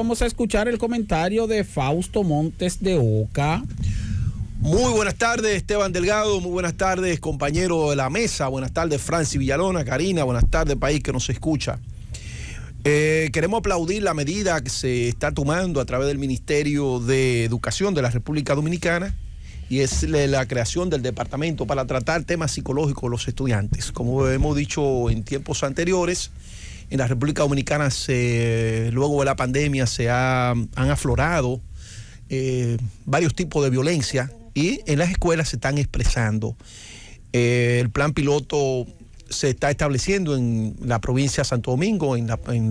Vamos a escuchar el comentario de Fausto Montes de Oca. Muy buenas tardes, Esteban Delgado. Muy buenas tardes, compañero de la mesa. Buenas tardes, Franci Villalona, Karina. Buenas tardes, país que nos escucha. Eh, queremos aplaudir la medida que se está tomando a través del Ministerio de Educación de la República Dominicana y es la creación del departamento para tratar temas psicológicos de los estudiantes. Como hemos dicho en tiempos anteriores, en la República Dominicana luego de la pandemia se han aflorado eh, varios tipos de violencia y en las escuelas se están expresando. Eh, el plan piloto se está estableciendo en la provincia de Santo Domingo, en,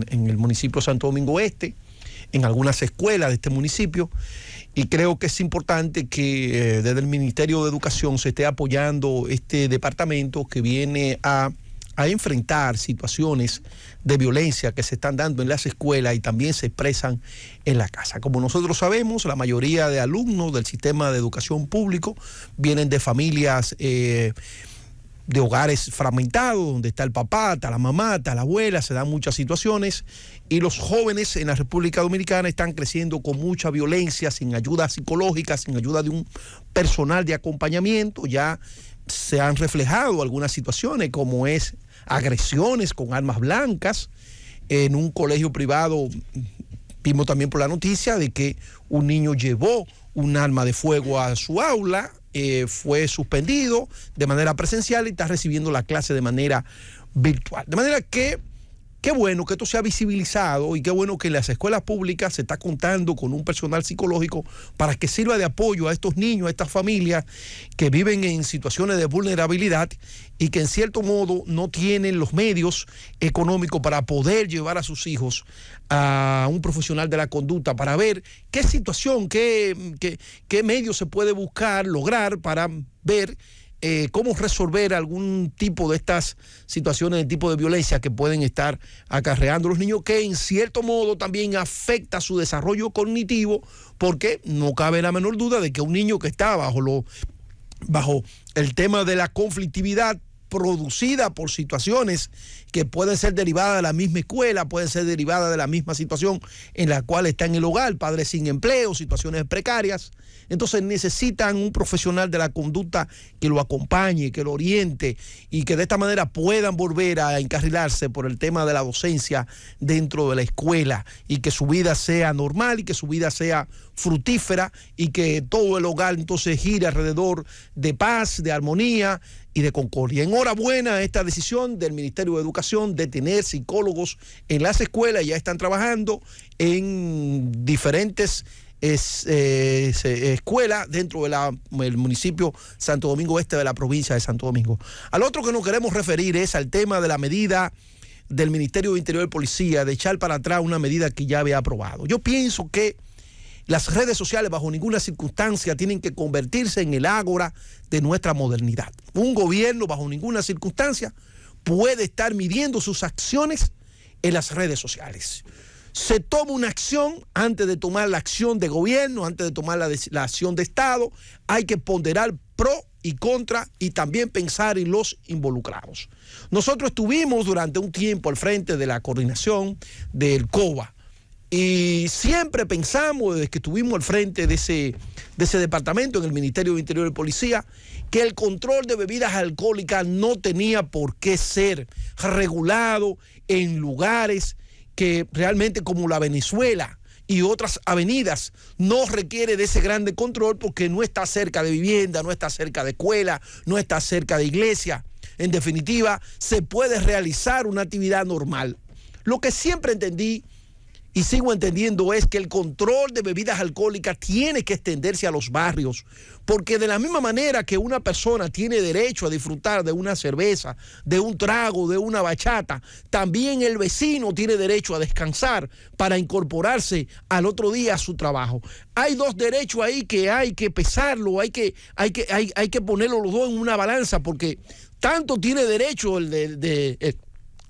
el municipio Santo Domingo Este, en algunas escuelas de este municipio. Y creo que es importante que eh, desde el Ministerio de Educación se esté apoyando este departamento que viene a a enfrentar situaciones de violencia que se están dando en las escuelas y también se expresan en la casa. Como nosotros sabemos, la mayoría de alumnos del sistema de educación público vienen de familias... Eh, de hogares fragmentados, donde está el papá, está la mamá, está la abuela, se dan muchas situaciones. Y los jóvenes en la República Dominicana están creciendo con mucha violencia, sin ayuda psicológica, sin ayuda de un personal de acompañamiento. Ya se han reflejado algunas situaciones, como es agresiones con armas blancas. En un colegio privado vimos también por la noticia de que un niño llevó un arma de fuego a su aula, eh, fue suspendido de manera presencial y está recibiendo la clase de manera virtual. De manera que Qué bueno que esto se ha visibilizado y qué bueno que en las escuelas públicas se está contando con un personal psicológico para que sirva de apoyo a estos niños, a estas familias que viven en situaciones de vulnerabilidad y que en cierto modo no tienen los medios económicos para poder llevar a sus hijos a un profesional de la conducta para ver qué situación, qué, qué, qué medios se puede buscar, lograr para ver eh, cómo resolver algún tipo de estas situaciones de tipo de violencia que pueden estar acarreando los niños, que en cierto modo también afecta su desarrollo cognitivo, porque no cabe la menor duda de que un niño que está bajo lo bajo el tema de la conflictividad producida por situaciones que pueden ser derivadas de la misma escuela, pueden ser derivadas de la misma situación en la cual está en el hogar, padres sin empleo, situaciones precarias. Entonces necesitan un profesional de la conducta que lo acompañe, que lo oriente y que de esta manera puedan volver a encarrilarse por el tema de la docencia dentro de la escuela y que su vida sea normal y que su vida sea frutífera, y que todo el hogar entonces gire alrededor de paz, de armonía y de concordia. En enhorabuena esta decisión del Ministerio de Educación de tener psicólogos en las escuelas. Ya están trabajando en diferentes eh, escuelas dentro del municipio Santo Domingo Este de la provincia de Santo Domingo. Al otro que nos queremos referir es al tema de la medida del Ministerio de Interior y Policía de echar para atrás una medida que ya había aprobado. Yo pienso que las redes sociales bajo ninguna circunstancia tienen que convertirse en el ágora de nuestra modernidad. Un gobierno bajo ninguna circunstancia puede estar midiendo sus acciones en las redes sociales. Se toma una acción antes de tomar la acción de gobierno, antes de tomar la, acción de Estado. Hay que ponderar pro y contra y también pensar en los involucrados. Nosotros estuvimos durante un tiempo al frente de la coordinación del COBA, y siempre pensamos, desde que estuvimos al frente de ese, ese departamento en el Ministerio de Interior y Policía, que el control de bebidas alcohólicas no tenía por qué ser regulado en lugares que realmente como la Venezuela y otras avenidas no requiere de ese grande control porque no está cerca de vivienda, no está cerca de escuela, no está cerca de iglesia. En definitiva, se puede realizar una actividad normal. Lo que siempre entendí y sigo entendiendo es que el control de bebidas alcohólicas tiene que extenderse a los barrios, porque de la misma manera que una persona tiene derecho a disfrutar de una cerveza, de un trago, de una bachata, también el vecino tiene derecho a descansar para incorporarse al otro día a su trabajo. Hay dos derechos ahí que hay que pesarlo, hay que, hay que, hay, que ponerlo los dos en una balanza, porque tanto tiene derecho el de eh,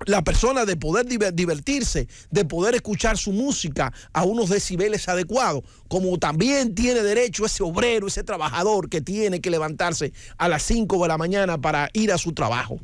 la persona de poder divertirse, de poder escuchar su música a unos decibeles adecuados, como también tiene derecho ese obrero, ese trabajador que tiene que levantarse a las 5 de la mañana para ir a su trabajo.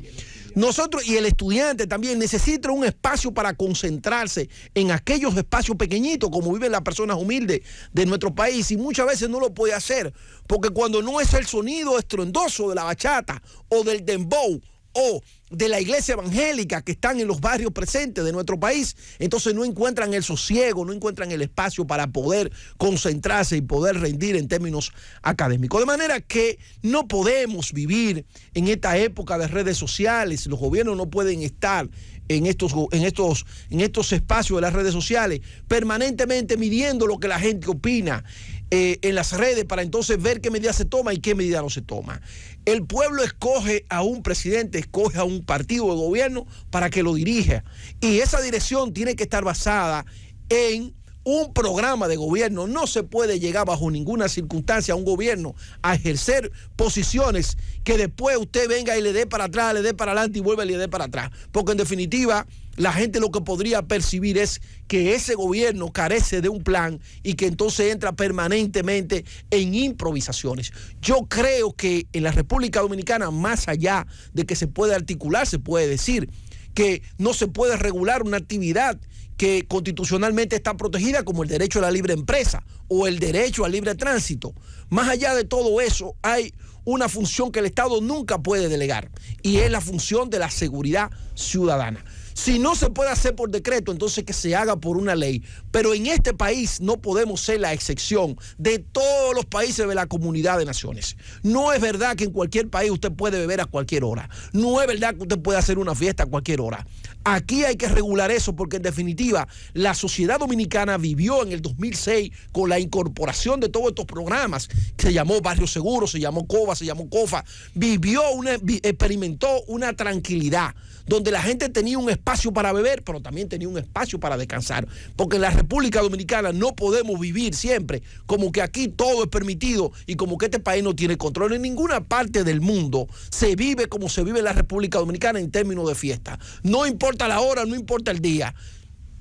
Nosotros y el estudiante también necesita un espacio para concentrarse en aquellos espacios pequeñitos como viven las personas humildes de nuestro país y muchas veces no lo puede hacer porque cuando no es el sonido estruendoso de la bachata o del dembow o de la iglesia evangélica que están en los barrios presentes de nuestro país, entonces no encuentran el sosiego, no encuentran el espacio para poder concentrarse y poder rendir en términos académicos. De manera que no podemos vivir en esta época de redes sociales, los gobiernos no pueden estar en estos, en estos, en estos espacios de las redes sociales permanentemente midiendo lo que la gente opina eh, en las redes para entonces ver qué medida se toma y qué medida no se toma. El pueblo escoge a un presidente, escoge a un partido de gobierno para que lo dirija. Y esa dirección tiene que estar basada en un programa de gobierno. No se puede llegar bajo ninguna circunstancia a un gobierno a ejercer posiciones que después usted venga y le dé para atrás, le dé para adelante y vuelve y le dé para atrás. Porque en definitiva, la gente lo que podría percibir es que ese gobierno carece de un plan y que entonces entra permanentemente en improvisaciones. Yo creo que en la República Dominicana, más allá de que se puede articular, se puede decir que no se puede regular una actividad que constitucionalmente está protegida como el derecho a la libre empresa o el derecho al libre tránsito. Más allá de todo eso, hay una función que el Estado nunca puede delegar y es la función de la seguridad ciudadana. Si no se puede hacer por decreto, entonces que se haga por una ley. Pero en este país no podemos ser la excepción de todos los países de la comunidad de naciones. No es verdad que en cualquier país usted puede beber a cualquier hora. No es verdad que usted puede hacer una fiesta a cualquier hora. Aquí hay que regular eso porque en definitiva la sociedad dominicana vivió en el 2006 con la incorporación de todos estos programas. Se llamó Barrio Seguro, se llamó COBA, se llamó COFA. Vivió una, experimentó una tranquilidad donde la gente tenía un espacio espacio para beber, pero también tenía un espacio para descansar. Porque en la República Dominicana no podemos vivir siempre como que aquí todo es permitido y como que este país no tiene control. En ninguna parte del mundo se vive como se vive en la República Dominicana en términos de fiesta. No importa la hora, no importa el día.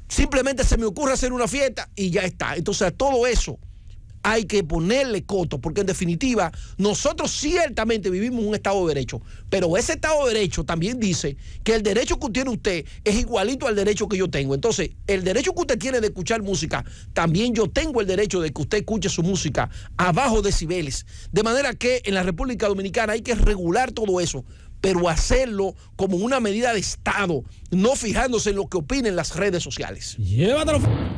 Simplemente se me ocurre hacer una fiesta y ya está. Entonces todo eso hay que ponerle coto, porque en definitiva nosotros ciertamente vivimos un Estado de Derecho, pero ese Estado de Derecho también dice que el derecho que tiene usted es igualito al derecho que yo tengo. Entonces, el derecho que usted tiene de escuchar música, también yo tengo el derecho de que usted escuche su música abajo decibeles. De manera que en la República Dominicana hay que regular todo eso pero hacerlo como una medida de Estado, no fijándose en lo que opinen las redes sociales. Llévatelo.